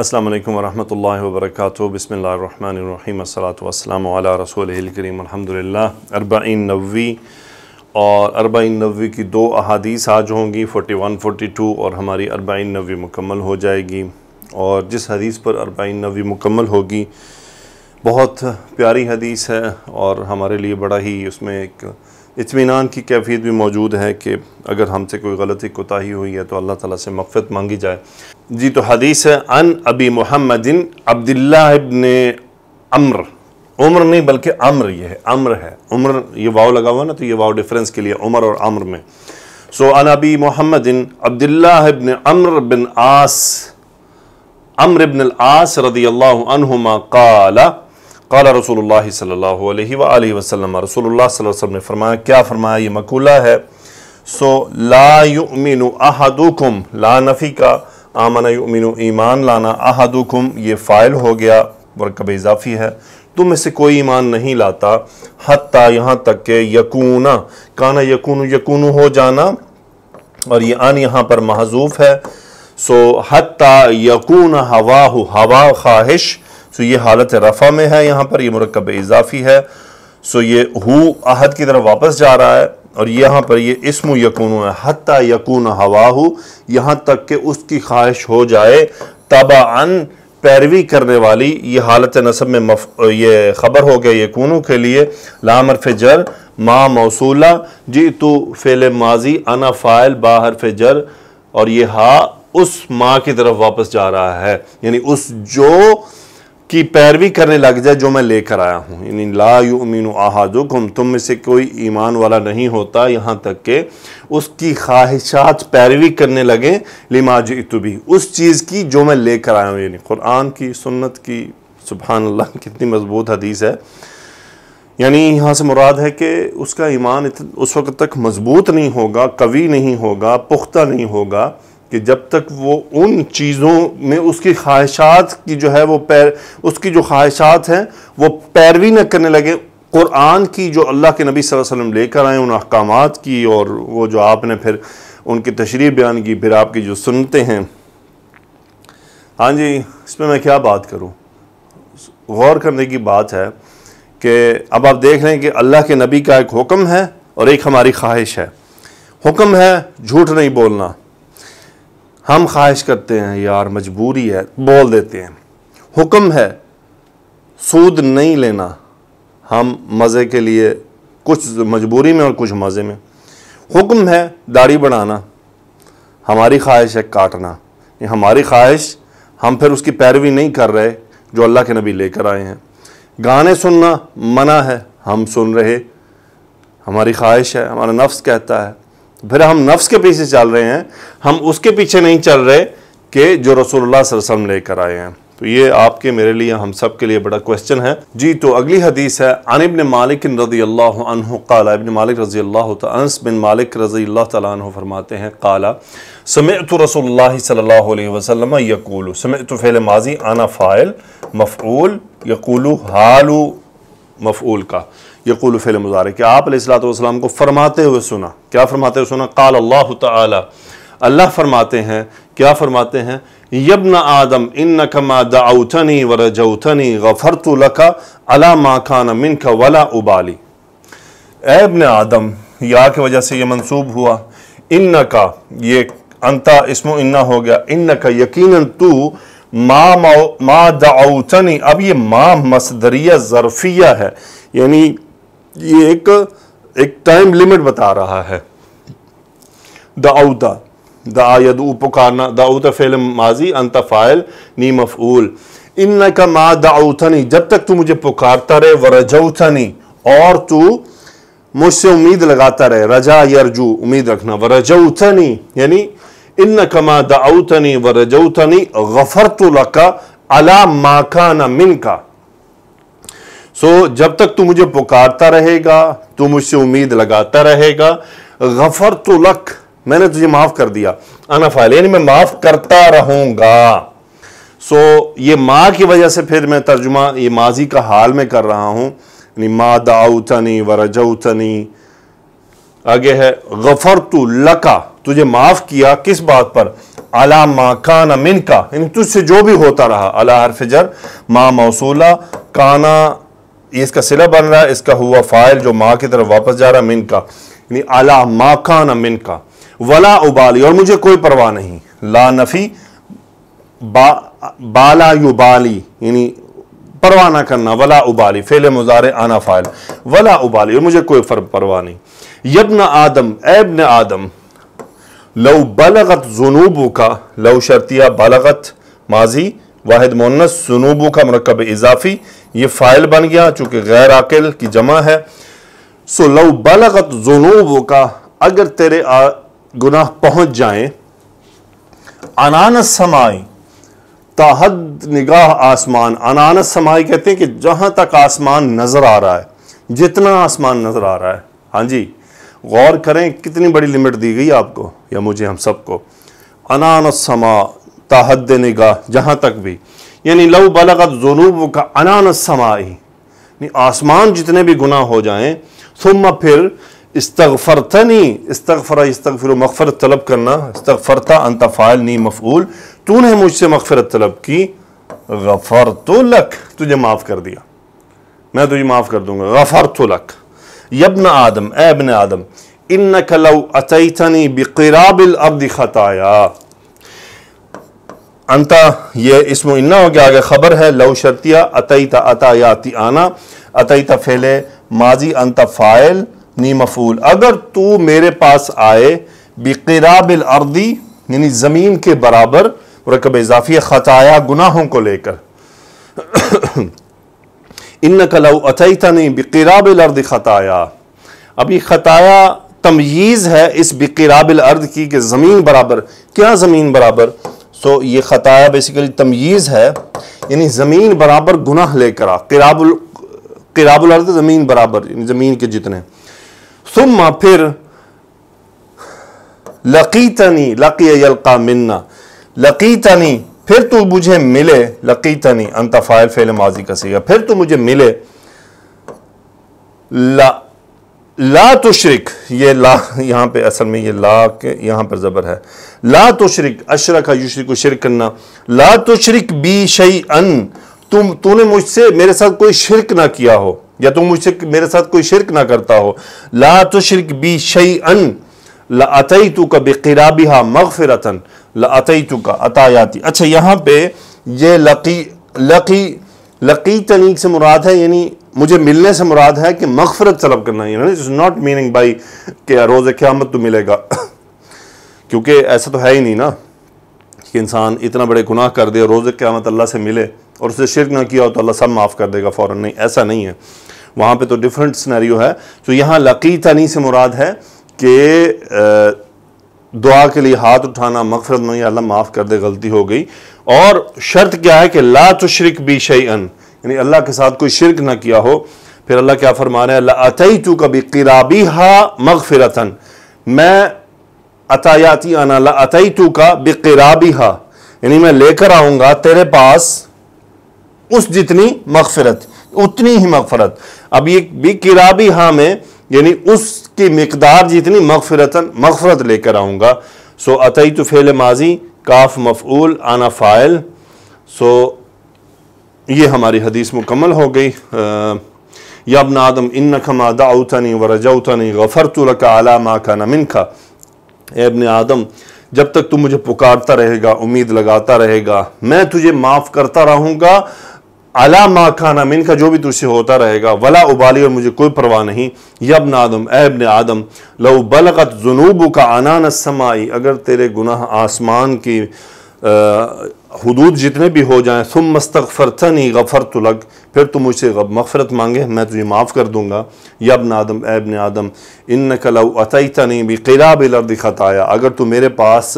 अस्सलाम वालेकुम वरहमतुल्लाहि व बरकातुहू बिस्मिल्लाहिर रहमानिर रहीम अस्सलातु वस्सलाम अला रसूलिल करीम अल्हम्दुलिल्लाह अरबाइन नबी और अरबाइन नबी की दो अहादीस आज होंगी फोर्टी वन फोर्टी टू और हमारी अरबाइन नबी मुकम्मल हो जाएगी और जिस हदीस पर अरबाइन नबी मुकम्मल होगी बहुत प्यारी हदीस है और हमारे लिए बड़ा ही उसमें एक इतमान की कैफियत भी मौजूद है कि अगर हमसे कोई गलती कोताही हुई है तो अल्लाह ताला से मफ़त मांगी जाए जी तो हदीस है अन अबी मोहम्मदिन अब्दुल्ला इबन अम्र उम्र नहीं बल्कि अम्र ये है अम्र है उम्र ये वाव लगा हुआ ना तो ये वाव डिफरेंस के लिए उम्र और अम्र में सो अन अबी मोहम्मदिन अब्दुल्ला इबन अम्र बिन आस अम्र इबन आस रदी अल्लाह अनहुमा काला कला रसोल सल्ला वसलम रसोल्ला वसलम ने फरमाया क्या फरमाया ये मकूला है सो ला युमिन अहदुकुम ला नफ़ी का आमना युमिन ईमान लाना अहदुकुम ये फ़ाइल हो गया वर्कब इजाफ़ी है तुम इसे कोई ईमान नहीं लाता हती यहाँ तक के यकूना काना यकून यकून हो जाना और ये आन यहाँ पर महजूफ है सो हती यकून हवा हवा ख्वाहिश सो तो ये हालत रफ़ा में है यहाँ पर ये मरकब इजाफ़ी है सो ये हु अहद की तरफ वापस जा रहा है और यहाँ पर ये इसम यकून है हती यकून हवा हो यहाँ तक कि उसकी ख्वाहिश हो जाए तबा अन पैरवी करने वाली ये हालत नसब में मफ, ये ख़बर हो गया यकूनों के लिए लामरफ जर माँ मौसूला जी तो फेले माजी अना फ़ाइल बाहरफ जर और ये हा उस माँ की तरफ वापस जा रहा है यानी उस जो की पैरवी करने लग जाए जो मैं लेकर आया हूँ यानी ला यू अमीन आहाजुकुम तुम में से कोई ईमान वाला नहीं होता यहाँ तक के उसकी ख्वाहिशात पैरवी करने लगे लिमाज इतुबी उस चीज़ की जो मैं लेकर आया हूँ यानी क़ुरान की सुन्नत की सुबहान अल्लाह कितनी मजबूत हदीस है यानी यहाँ से मुराद है कि उसका ईमान उस वक्त तक मजबूत नहीं होगा कवि नहीं होगा पुख्ता नहीं होगा कि जब तक वो उन चीज़ों में उसकी ख्वाहिशात की जो है वो पैर उसकी जो ख्वाहिशात हैं वो पैरवी न करने लगे क़ुरान की जो अल्लाह के नबी वसल्लम लेकर आए उन अहकाम की और वो जो आपने फिर उनकी तशरी बयान की फिर आपकी जो सुनते हैं हाँ जी इस पर मैं क्या बात करूँ गौर करने की बात है कि अब आप देख रहे हैं कि अल्लाह के नबी का एक हुक्म है और एक हमारी ख्वाहिश है हुक्म है झूठ नहीं बोलना हम ख्वाहिश करते हैं यार मजबूरी है बोल देते हैं हुक्म है सूद नहीं लेना हम मज़े के लिए कुछ मजबूरी में और कुछ मज़े में हुक्म है दाढ़ी बढ़ाना हमारी ख्वाहिश है काटना ये हमारी ख्वाहिश हम फिर उसकी पैरवी नहीं कर रहे जो अल्लाह के नबी लेकर आए हैं गाने सुनना मना है हम सुन रहे हमारी ख्वाहिश है हमारा नफ्स कहता है फिर हम नफ्स के पीछे चल रहे हैं हम उसके पीछे नहीं चल रहे कि जो रसोल्ला वसम लेकर आए हैं तो ये आपके मेरे लिए हम सब के लिए बड़ा क्वेश्चन है जी तो अगली हदीस है अनिब मालिक रजी अल्लाह काला इबन मालिक रजी अल्लाह तनस बिन मालिक रजी अल्लाह तु फरमाते हैं काला समत रसोल्ला सल्ला वसलम यकूल समत फ़ैल माजी आना फ़ाइल मफ़ूल यकूल हालू मफ़ूल का यकूल फ़िल मुज़ार कि आप सलाम को फ़रमाते हुए सुना क्या फरमाते हुए सुना काल अल्लाह तल्ला फरमाते हैं क्या फरमाते हैं यबन आदम इन नकमा दाउथनी व रजनी गफ़र तो लखा अला मा खान मिन ख वला उबाली एबन आदम या की वजह से यह मनसूब हुआ इन का ये अंता इसमो इन्ना हो गया इन का यकीन तू माँ मा दाउतनी अब ये माँ मसदरिया ज़रफिया है यानी ये एक एक टाइम लिमिट बता रहा है द आयद उपकारना द दाऊद फेल माजी अंत फ़ायल नी मफूल इन का माँ दाऊथनी जब तक तू मुझे पुकारता रहे व रजौथनी और तू मुझसे उम्मीद लगाता रहे रजा यरजू उम्मीद रखना व रजौथनी यानी इन कमा द औथनी व रजौथनी गफर तो लका अला माकाना मिन का सो so, जब तक तू मुझे पुकारता रहेगा तू मुझसे उम्मीद लगाता रहेगा गफर तो लक मैंने तुझे माफ कर दिया अना यानी मैं माफ करता रहूंगा सो so, ये माँ की वजह से फिर मैं तर्जुमा ये माजी का हाल में कर रहा हूँ यानी माँ दाऊतनी वरजऊतनी आगे है गफर तू तो लका तुझे माफ किया किस बात पर अला मा काना मिन का यानी तुझसे जो भी होता रहा अला हरफजर माँ मौसूला काना ये इसका सिला बन रहा है इसका हुआ फ़ाइल जो माँ की तरफ वापस जा रहा है मिन का यानी अला माँ का ना मिन का वला उबाली और मुझे कोई परवाह नहीं ला नफ़ी बा बाला युबाली यानी परवाह ना करना वला उबाली फेले मुजारे आना फ़ाइल वला उबाली और मुझे कोई परवाह नहीं यबन आदम एबन आदम लव बलगत जुनूबू का लव शर्तिया बलगत माजी वाहिद मोनस जुनूबू का मरकब इजाफ़ी ये फाइल बन गया चूंकि गैर आकिल की जमा है सो लव बलगत जुनूब का अगर तेरे आ, गुनाह पहुंच जाए अनानस समाई ताहद निगाह आसमान अनानस समाई कहते हैं कि जहां तक आसमान नजर आ रहा है जितना आसमान नजर आ रहा है हाँ जी गौर करें कितनी बड़ी लिमिट दी गई आपको या मुझे हम सबको अनानस समा ताहद निगाह जहां तक भी यानी लव बलगत जुनूब का अनान समाई आसमान जितने भी गुनाह हो जाएं सुम फिर नहीं इस्तफ़र इस्तफ़िर मगफ़रत तलब करना इस्तफ़रता अनतफ़ायल नी मफूल तूने मुझसे मगफ़रत तलब की गफ़र तो लक तुझे माफ़ कर दिया मैं तुझे माफ़ कर दूंगा गफ़र तो लक यबन आदम एबन आदम इन कलव अतनी बिकराबिल अब दिखाया अंता ये इसमें इन्ना हो गया आगे खबर है लव शर्तिया अतईता अता या याति आना अतईता फैले माजी अंता फ़ाइल नी मफूल अगर तू मेरे पास आए बिकराबिल अर्दी यानी ज़मीन के बराबर रकब इजाफी ख़ताया गुनाहों को लेकर इन कलऊ अतईता नहीं बिकराबिल अर्द ख़ताया अभी ख़ताया तमयीज़ है इस बिकराबिल अर्द की कि ज़मीन बराबर क्या ज़मीन बराबर सो तो ये ख़ताया बेसिकली तमीज़ है यानी ज़मीन बराबर गुनाह लेकर आ किराबुल किराबुल अर्द ज़मीन बराबर यानी ज़मीन के जितने सुम्मा फिर लकीतनी लकी यलका मिन्ना लकीतनी फिर तू मुझे मिले लकीतनी अंतफ़ायल फेल माजी का सीगा फिर तू मुझे मिले ला ला तो तुशरिक ये ला यहाँ पे असल में ये ला के यहाँ पर ज़बर है ला तो तुशरिक अशरक का युशरी को शिरक करना ला तो तुशरिक बी शई अन तुम तूने मुझसे मेरे साथ कोई शिरक ना किया हो या तुम मुझसे मेरे साथ कोई शिरक ना करता हो ला तो तुशरिक बी शई अन लतई तू का बेकिराबिहा मगफिरतन लतई तू का अतायाती अच्छा यहाँ पे ये लकी लकी लकी तनीक से मुराद है यानी मुझे मिलने से मुराद है कि मगफरत तलब करना यानी नॉट मीनिंग बाई कि रोज़ क़्यामत तो मिलेगा क्योंकि ऐसा तो है ही नहीं ना कि इंसान इतना बड़े गुनाह कर दे और रोज़ क़्यामत अल्लाह से मिले और उसे शिरक ना किया हो तो अल्लाह सब माफ़ कर देगा फ़ौर नहीं ऐसा नहीं है वहाँ पर तो डिफरेंट स्नैरियो है तो यहाँ लकी तनी से मुराद है कि दुआ के लिए हाथ उठाना मगफरत नहीं अल्लाह माफ़ कर दे गलती हो गई और शर्त क्या है कि ला तो शर्क भी शई अन यानी अल्लाह के साथ कोई शिरक ना किया हो फिर अल्लाह क्या फरमा रहे अल्लाह अतई तू कभी किराबी हा मगफ़िरतन मैं अतायाती आना ला अतई तू का बिकराबी हा यानी मैं लेकर आऊँगा तेरे पास उस जितनी मगफिरत उतनी ही मगफरत अब ये भी किरा भी हाँ यानी उसकी मकदार जितनी मगफरतन मगफरत लेकर आऊँगा सो अतई तो फेल माजी काफ मफूल आना फ़ाइल सो ये हमारी हदीस मुकम्मल हो गई यब नादम इन नखमा दाउतनी व रजाउतनी गफ़र तुलक आला माँ का नमिन खा एबन आदम जब तक तू मुझे पुकारता रहेगा उम्मीद लगाता रहेगा मैं तुझे माफ़ करता रहूँगा अला मा खाना मिन का जो भी तुझसे होता रहेगा वला उबाली और मुझे कोई परवाह नहीं यब न आदम एब ने आदम लव बलगत जुनूब का अनान समाई अगर तेरे गुनाह आसमान की हदूद जितने भी हो जाएं तुम मस्तक फ़रतनी गफ़र तुलग फिर तुम मुझसे मफ़रत मांगे मैं तुझे माफ़ कर दूँगा यब आदम एब ने आदम इन कलव अतई तनी भी किला बिलर दिखाता अगर तू मेरे पास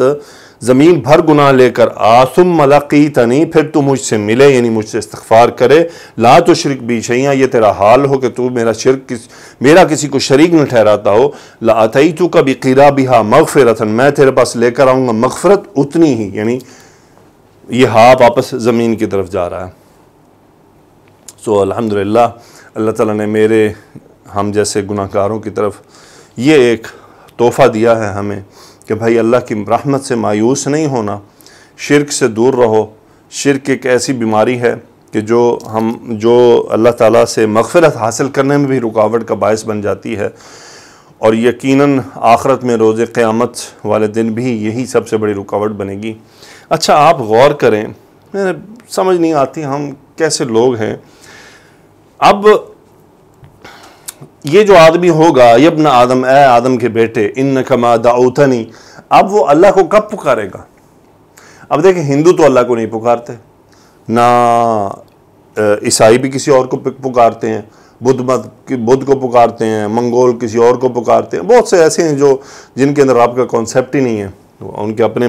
ज़मीन भर गुनाह लेकर आसुम मलाकी तनी फिर तू मुझसे मिले यानी मुझसे इस्तफ़ार करे ला तो शर्क भी ये तेरा हाल हो कि तू मेरा शर्क किस मेरा किसी को शरीक न ठहराता हो ला अतई तू का भी कीरा भी हा मगफ़रतन मैं तेरे पास लेकर आऊँगा मगफ़रत उतनी ही यानी यह हा वापस ज़मीन की तरफ जा रहा है सो अलहमदिल्ला अल्लाह ताला ने मेरे हम जैसे गुनाकारों की तरफ ये एक तोहफ़ा दिया है हमें कि भाई अल्लाह की रहमत से मायूस नहीं होना शिरक से दूर रहो शिरक एक ऐसी बीमारी है कि जो हम जो अल्लाह ताला से मगफरत हासिल करने में भी रुकावट का बायस बन जाती है और यकीनन आखरत में रोज़े क़्यामत वाले दिन भी यही सबसे बड़ी रुकावट बनेगी अच्छा आप गौर करें समझ नहीं आती हम कैसे लोग हैं अब ये जो आदमी होगा यबन आदम ए आदम के बेटे इन कमा दाउतनी अब वो अल्लाह को कब पुकारेगा अब देखें हिंदू तो अल्लाह को नहीं पुकारते ना ईसाई भी किसी और को पुकारते हैं बुद्ध मत बुद्ध को पुकारते हैं मंगोल किसी और को पुकारते हैं बहुत से ऐसे हैं जो जिनके अंदर रब का कॉन्सेप्ट ही नहीं है तो उनके अपने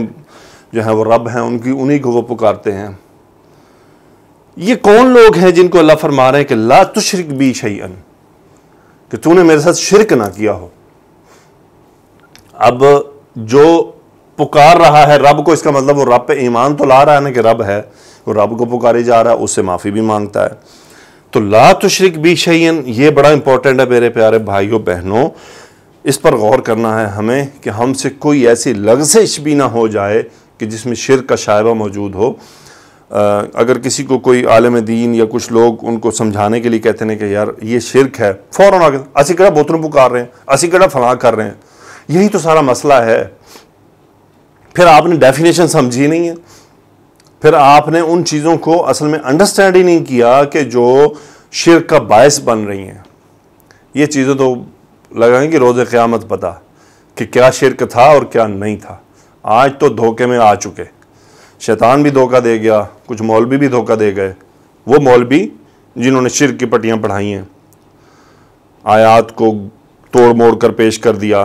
जो हैं वो रब हैं उनकी उन्हीं को वो पुकारते हैं ये कौन लोग हैं जिनको अल्लाह फरमा रहे हैं कि ला तुशरिक भी शैन कि तूने मेरे साथ शिरक ना किया हो अब जो पुकार रहा है रब को इसका मतलब वो रब पे ईमान तो ला रहा है ना कि रब है वो रब को पुकारी जा रहा है उससे माफ़ी भी मांगता है तो ला तो शरिक भी शयन ये बड़ा इंपॉर्टेंट है मेरे प्यारे भाइयों बहनों इस पर गौर करना है हमें कि हमसे कोई ऐसी लग्जिश भी ना हो जाए कि जिसमें शिर का शायबा मौजूद हो अगर किसी को कोई आलम दीन या कुछ लोग उनको समझाने के लिए कहते हैं कि यार ये शिरक है फ़ौर आगे असी कड़ा बोतरों पुकार रहे हैं असी कड़ा फलां कर रहे हैं यही तो सारा मसला है फिर आपने डेफिनेशन समझी नहीं है फिर आपने उन चीज़ों को असल में अंडरस्टैंड ही नहीं किया कि जो शिर का बायस बन रही हैं ये चीज़ें तो लगाएंगी रोज़ क़्यामत पता कि क्या शिरक था और क्या नहीं था आज तो धोखे में आ चुके शैतान भी धोखा दे गया कुछ मौलवी भी धोखा दे गए वो मौलवी जिन्होंने शिर की पट्टियाँ पढ़ाई हैं आयात को तोड़ मोड़ कर पेश कर दिया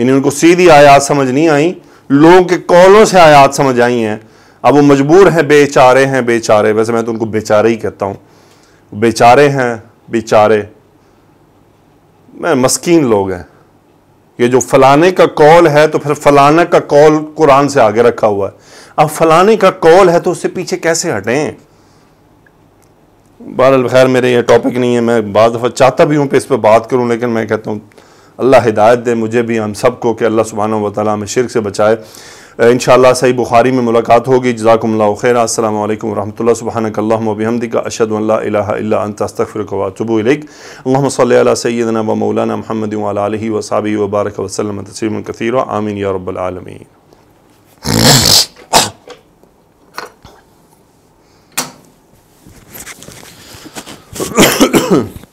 यानी उनको सीधी आयात समझ नहीं आई लोगों के कॉलों से आयात समझ आई हैं अब वो मजबूर हैं बेचारे हैं बेचारे वैसे मैं तो उनको बेचारे ही कहता हूँ बेचारे हैं बेचारे मैं मस्किन लोग हैं ये जो फलाने का कौल है तो फिर फलाने का कौल कुरान से आगे रखा हुआ है अब फलाने का कौल है तो उससे पीछे कैसे हटें बहरल खैर मेरे ये टॉपिक नहीं है मैं बाद दफ़ा चाहता भी हूँ पे इस पर बात करूँ लेकिन मैं कहता हूँ अल्लाह हिदायत दे मुझे भी हम सबको कि अल्लाह सुबहाना वाली हमें शिरक से बचाए इन सही बुखारी में मुलाकात होगी जजाकम्ला खैर असल वरहमल सुबहानकल्लाबहमदिका अशदल्लाबुल्लम सैदना व महमद वसाबी वबारक वसलम तस्वीम